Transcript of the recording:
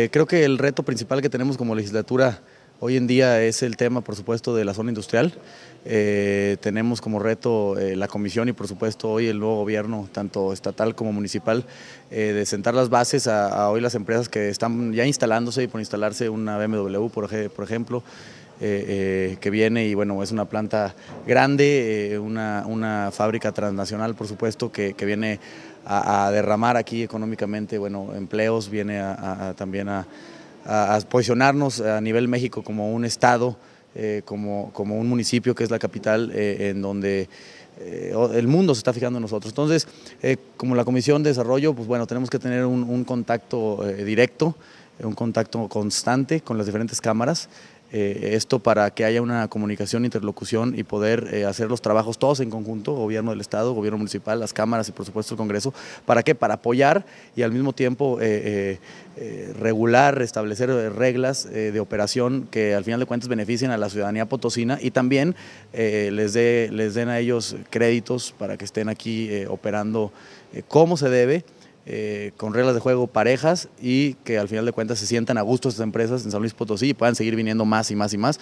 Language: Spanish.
Eh, creo que el reto principal que tenemos como legislatura hoy en día es el tema, por supuesto, de la zona industrial. Eh, tenemos como reto eh, la comisión y, por supuesto, hoy el nuevo gobierno, tanto estatal como municipal, de sentar las bases a, hoy las empresas que están ya instalándose y por instalarse una BMW, por ejemplo. Eh, eh, que viene y bueno, es una planta grande, eh, una, una, fábrica transnacional por supuesto que, viene a, derramar aquí económicamente, bueno, empleos, viene a, también a, posicionarnos a nivel México como un estado, como, como un municipio que es la capital en donde el mundo se está fijando en nosotros. Entonces, como la Comisión de Desarrollo, pues bueno, tenemos que tener un, contacto directo, un contacto constante con las diferentes cámaras. Eh, esto para que haya una comunicación, interlocución y poder eh, hacer los trabajos todos en conjunto, gobierno del Estado, gobierno municipal, las cámaras y por supuesto el Congreso, ¿para qué? Para apoyar y al mismo tiempo eh, regular, establecer reglas de operación que al final de cuentas beneficien a la ciudadanía potosina y también les, les den a ellos créditos para que estén aquí operando como se debe eh, con reglas de juego parejas y que al final de cuentas se sientan a gusto estas empresas en San Luis Potosí y puedan seguir viniendo más y más y más.